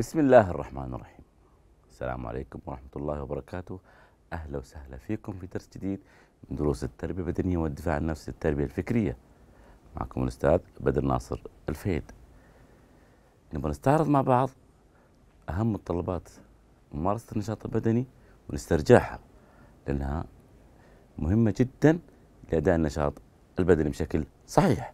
بسم الله الرحمن الرحيم السلام عليكم ورحمة الله وبركاته أهلا وسهلا فيكم في درس جديد من دروس التربية البدنية والدفاع عن النفس التربية الفكرية معكم الأستاذ بدر ناصر الفيد نبغى نستعرض مع بعض أهم متطلبات ممارسة النشاط البدني ونسترجعها لأنها مهمة جدا لأداء النشاط البدني بشكل صحيح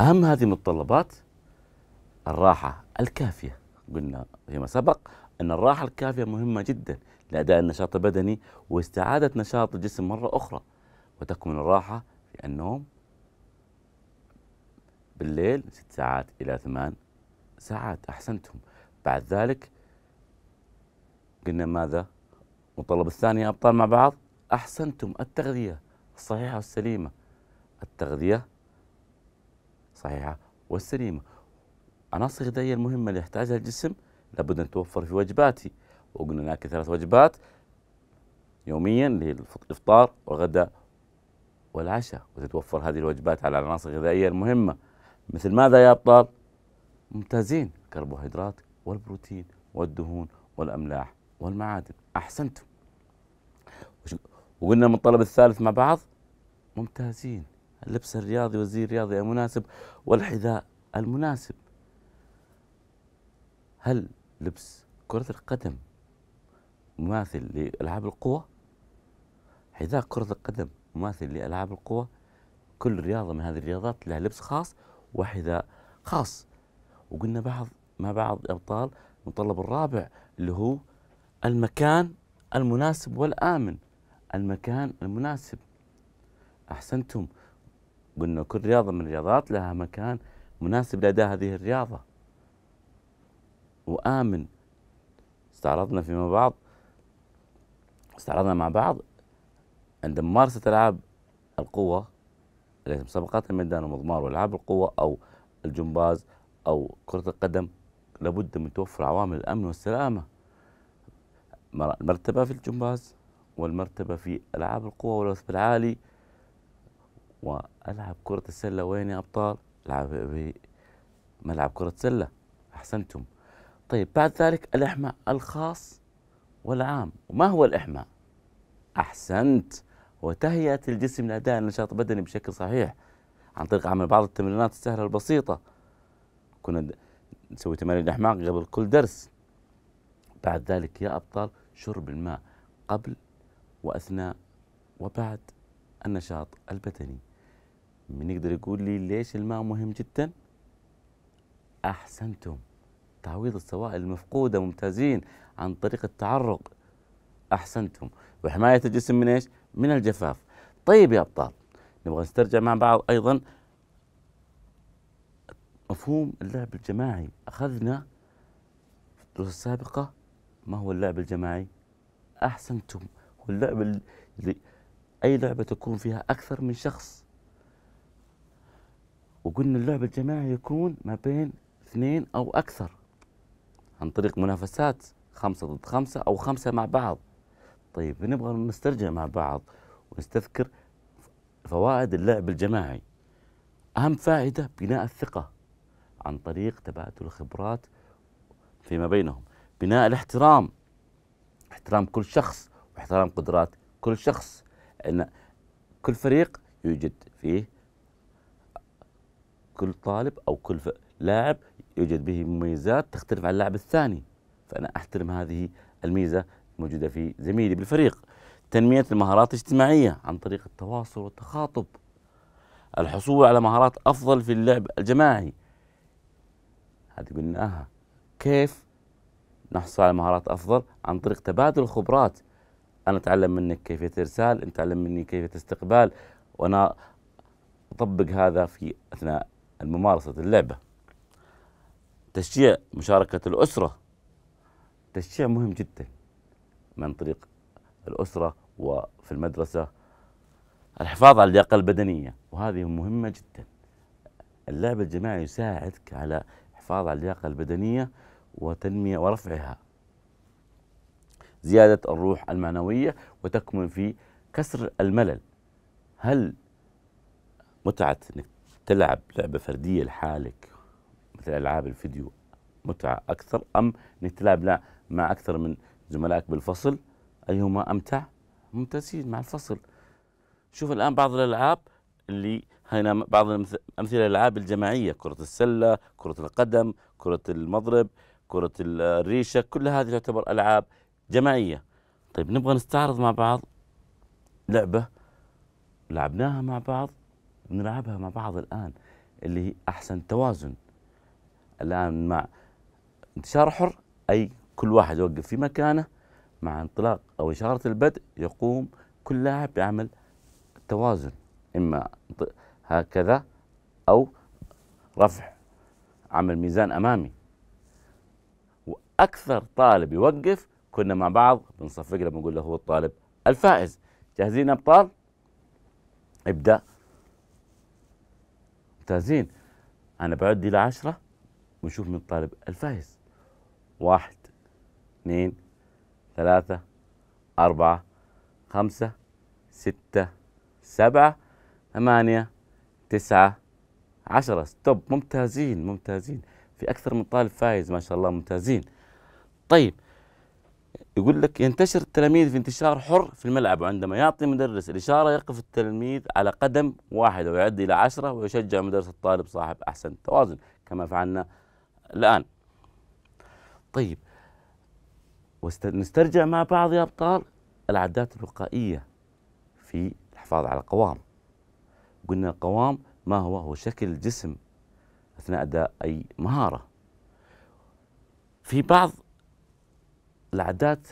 أهم هذه المتطلبات الراحة الكافية قلنا فيما سبق أن الراحة الكافية مهمة جدا لأداء النشاط البدني واستعادة نشاط الجسم مرة أخرى وتكمن الراحة في النوم بالليل ست ساعات إلى ثمان ساعات أحسنتم بعد ذلك قلنا ماذا مطلب الثاني أبطال مع بعض أحسنتم التغذية الصحيحة والسليمة التغذية صحيحة والسليمة عناصر غذائية المهمة اللي يحتاجها الجسم لابد أن توفر في وجباتي وقلنا ناكل ثلاث وجبات يوميا اللي هي الإفطار والغداء والعشاء وتتوفر هذه الوجبات على العناصر الغذائية المهمة مثل ماذا يا أبطال؟ ممتازين الكربوهيدرات والبروتين والدهون والأملاح والمعادن أحسنتم وقلنا من الطلب الثالث مع بعض ممتازين اللبس الرياضي والزي الرياضي المناسب والحذاء المناسب هل لبس كرة القدم مماثل لألعاب القوى؟ حذاء كرة القدم مماثل لألعاب القوى كل رياضة من هذه الرياضات لها لبس خاص وحذاء خاص وقلنا بعض ما بعض الأبطال المطلب الرابع اللي هو المكان المناسب والآمن المكان المناسب أحسنتم قلنا كل رياضة من الرياضات لها مكان مناسب لأداء هذه الرياضة وآمن استعرضنا فيما بعض استعرضنا مع بعض عند ممارسة ألعاب القوة مسابقات الميدان والمضمار والعاب القوة أو الجمباز أو كرة القدم لابد من توفر عوامل الأمن والسلامة المرتبة في الجمباز والمرتبة في ألعاب القوة والوثب العالي وألعب كرة السلة وين يا أبطال؟ ألعب في ملعب كرة سلة أحسنتم طيب بعد ذلك الإحماء الخاص والعام وما هو الإحماء؟ أحسنت وتهيئة الجسم لأداء النشاط البدني بشكل صحيح عن طريق عمل بعض التمرينات السهلة البسيطة كنا نسوي تمارين الإحماء قبل كل درس بعد ذلك يا أبطال شرب الماء قبل وأثناء وبعد النشاط البدني من يقدر يقول لي ليش الماء مهم جدا أحسنتم تعويض السوائل المفقودة ممتازين عن طريق التعرق أحسنتم وحماية الجسم من إيش؟ من الجفاف طيب يا أبطال نبغى نسترجع مع بعض أيضا مفهوم اللعب الجماعي أخذنا في الدروس السابقة ما هو اللعب الجماعي؟ أحسنتم هو اللعب اللي أي لعبة تكون فيها أكثر من شخص وقلنا اللعب الجماعي يكون ما بين اثنين أو أكثر عن طريق منافسات خمسة ضد خمسة أو خمسة مع بعض طيب نبغى نسترجع مع بعض ونستذكر فوائد اللعب الجماعي أهم فائدة بناء الثقة عن طريق تبادل الخبرات فيما بينهم بناء الاحترام احترام كل شخص واحترام قدرات كل شخص أن كل فريق يوجد فيه كل طالب أو كل لاعب يوجد به مميزات تختلف عن اللاعب الثاني فأنا أحترم هذه الميزة الموجودة في زميلي بالفريق تنمية المهارات الاجتماعية عن طريق التواصل والتخاطب الحصول على مهارات أفضل في اللعب الجماعي هذه قلناها كيف نحصل على مهارات أفضل عن طريق تبادل الخبرات أنا أتعلم منك كيفية إرسال أنت تعلم مني كيفية استقبال وأنا أطبق هذا في أثناء ممارسة اللعبة تشجيع مشاركة الأسرة تشجيع مهم جدا من طريق الأسرة وفي المدرسة الحفاظ على اللياقة البدنية وهذه مهمة جدا اللعب الجماعي يساعدك على الحفاظ على اللياقة البدنية وتنمية ورفعها زيادة الروح المعنوية وتكمن في كسر الملل هل متعة انك تلعب لعبة فردية لحالك مثل العاب الفيديو متعه اكثر ام انك تلعب مع اكثر من زملائك بالفصل ايهما امتع؟ ممتازين مع الفصل شوف الان بعض الالعاب اللي هنا بعض امثله الالعاب الجماعيه كره السله كره القدم كره المضرب كره الريشه كل هذه تعتبر العاب جماعيه طيب نبغى نستعرض مع بعض لعبه لعبناها مع بعض نلعبها مع بعض الان اللي هي احسن توازن الآن مع انتشار حر أي كل واحد يوقف في مكانه مع انطلاق أو إشارة البدء يقوم كل لاعب بعمل توازن إما هكذا أو رفع عمل ميزان أمامي وأكثر طالب يوقف كنا مع بعض بنصفق له بنقول له هو الطالب الفائز جاهزين أبطال ابدأ ممتازين أنا بعد إلى عشرة ونشوف من الطالب الفايز واحد اثنين ثلاثة أربعة خمسة ستة سبعة ثمانية تسعة عشرة ستوب ممتازين ممتازين في أكثر من طالب فايز ما شاء الله ممتازين طيب يقول لك ينتشر التلاميذ في انتشار حر في الملعب وعندما يعطي مدرس الإشارة يقف التلميذ على قدم واحدة ويعد إلى عشرة ويشجع مدرس الطالب صاحب أحسن توازن كما فعلنا الآن طيب ونسترجع مع بعض يا أبطال العادات الوقائية في الحفاظ على القوام قلنا القوام ما هو هو شكل الجسم أثناء أداء أي مهارة في بعض العادات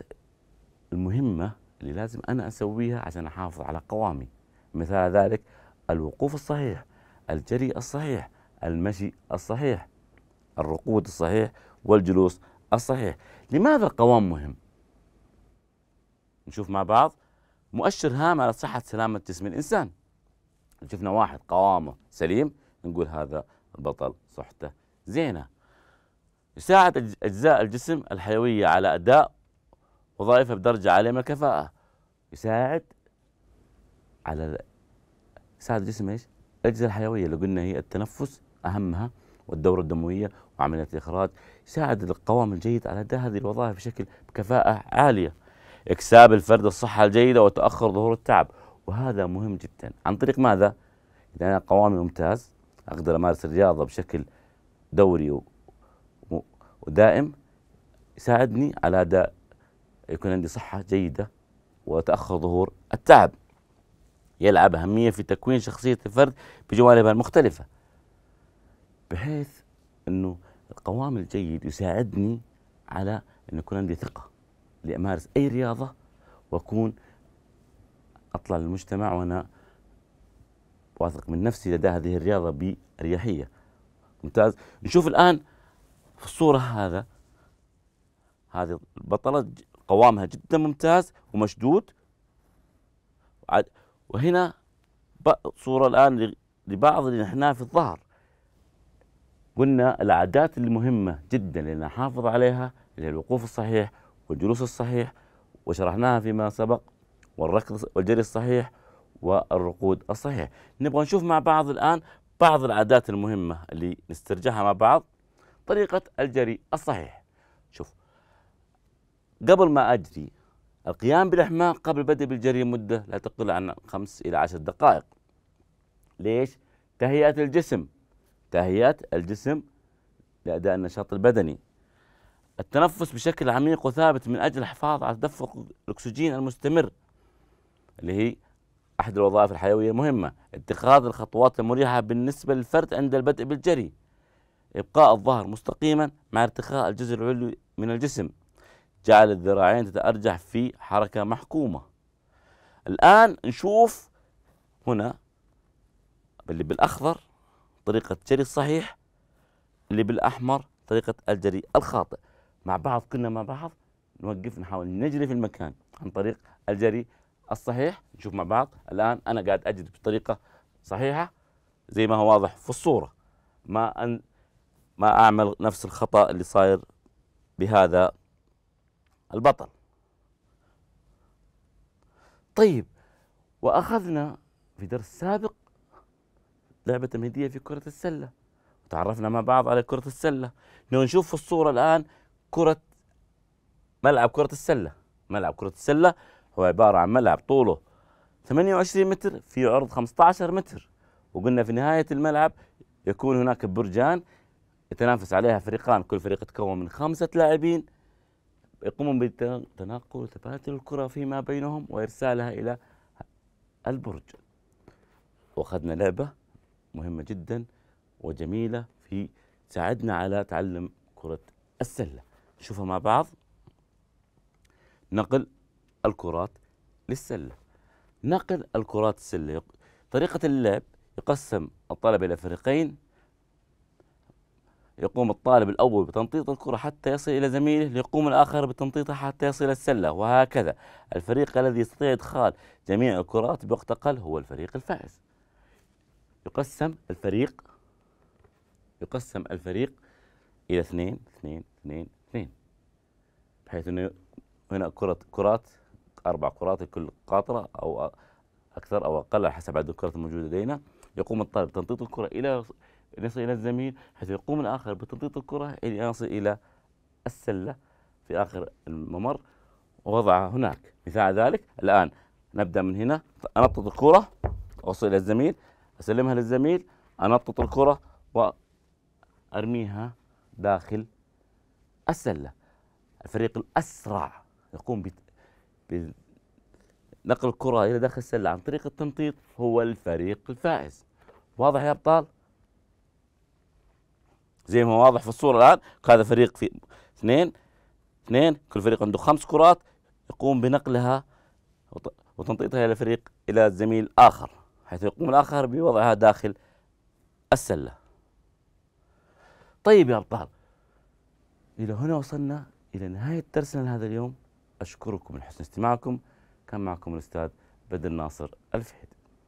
المهمة اللي لازم أنا أسويها عشان أحافظ على قوامي مثال ذلك الوقوف الصحيح الجري الصحيح المشي الصحيح الرقود الصحيح والجلوس الصحيح لماذا القوام مهم نشوف مع بعض مؤشر هام على صحة سلامة جسم الإنسان شفنا واحد قوامه سليم نقول هذا البطل صحته زينة يساعد أجزاء الجسم الحيوية على أداء وظائفها بدرجة عالية من الكفاءة يساعد على يساعد الجسم ايش؟ الأجزاء الحيوية اللي قلنا هي التنفس أهمها والدورة الدموية وعمليات الإخراج يساعد القوام الجيد على أداء هذه الوظائف بشكل بكفاءة عالية إكساب الفرد الصحة الجيدة وتأخر ظهور التعب وهذا مهم جدا عن طريق ماذا؟ إذا أنا قوامي ممتاز أقدر أمارس الرياضة بشكل دوري ودائم يساعدني على أداء يكون عندي صحة جيدة وتأخر ظهور التعب يلعب أهمية في تكوين شخصية الفرد بجوانبها المختلفة بحيث انه القوام الجيد يساعدني على ان يكون عندي ثقه لامارس اي رياضه واكون اطلع للمجتمع وانا واثق من نفسي لدى هذه الرياضه باريحيه ممتاز نشوف الان في الصوره هذا هذه البطله قوامها جدا ممتاز ومشدود وهنا صوره الان لبعض اللي نحناه في الظهر قلنا العادات المهمة جدا اللي نحافظ عليها اللي هي الوقوف الصحيح والجلوس الصحيح وشرحناها فيما سبق والركض والجري الصحيح والرقود الصحيح نبغى نشوف مع بعض الآن بعض العادات المهمة اللي نسترجعها مع بعض طريقة الجري الصحيح شوف قبل ما أجري القيام بالأحماء قبل البدء بالجري مدة لا تقل عن خمس إلى عشر دقائق ليش؟ تهيئة الجسم تهيئة الجسم لأداء النشاط البدني التنفس بشكل عميق وثابت من أجل الحفاظ على تدفق الأكسجين المستمر اللي هي أحد الوظائف الحيوية المهمة اتخاذ الخطوات المريحة بالنسبة للفرد عند البدء بالجري إبقاء الظهر مستقيما مع ارتخاء الجزء العلوي من الجسم جعل الذراعين تتأرجح في حركة محكومة الآن نشوف هنا اللي بالأخضر طريقة جري الصحيح اللي بالأحمر طريقة الجري الخاطئ مع بعض كنا مع بعض نوقف نحاول نجري في المكان عن طريق الجري الصحيح نشوف مع بعض الآن أنا قاعد أجري بطريقة صحيحة زي ما هو واضح في الصورة ما أن ما أعمل نفس الخطأ اللي صاير بهذا البطل طيب وأخذنا في درس سابق لعبة تمهيدية في كرة السلة وتعرفنا مع بعض على كرة السلة لو نشوف في الصورة الآن كرة ملعب كرة السلة ملعب كرة السلة هو عبارة عن ملعب طوله 28 متر في عرض 15 متر وقلنا في نهاية الملعب يكون هناك برجان يتنافس عليها فريقان كل فريق يتكون من خمسة لاعبين يقومون بتناقل وتبادل الكرة فيما بينهم وإرسالها إلى البرج وأخذنا لعبة مهمة جدا وجميلة في ساعدنا على تعلم كرة السلة نشوفها مع بعض نقل الكرات للسلة نقل الكرات السلة طريقة اللعب يقسم الطالب إلى فريقين يقوم الطالب الأول بتنطيط الكرة حتى يصل إلى زميله ليقوم الآخر بتنطيطها حتى يصل إلى السلة وهكذا الفريق الذي يستطيع إدخال جميع الكرات بوقت أقل هو الفريق الفائز يقسم الفريق يقسم الفريق إلى اثنين اثنين اثنين اثنين بحيث أنه هنا كرة كرات أربع كرات لكل قاطرة أو أكثر أو أقل على حسب عدد الكرات الموجودة لدينا يقوم الطالب بتنطيط الكرة إلى يصل إلى الزميل حيث يقوم الآخر بتنطيط الكرة إلى أن يصل إلى السلة في آخر الممر ووضعها هناك مثال ذلك الآن نبدأ من هنا أنطط الكرة أوصل إلى الزميل اسلمها للزميل انطط الكره وارميها داخل السله الفريق الاسرع يقوم بنقل الكره الى داخل السله عن طريق التنطيط هو الفريق الفائز واضح يا ابطال زي ما واضح في الصوره الان هذا فريق في اثنين اثنين كل فريق عنده خمس كرات يقوم بنقلها وتنطيطها الى فريق الى زميل اخر حيث يقوم الآخر بوضعها داخل السلة طيب يا أبطال إلى هنا وصلنا إلى نهاية درسنا لهذا اليوم أشكركم لحسن استماعكم كان معكم الأستاذ بدر ناصر الفهد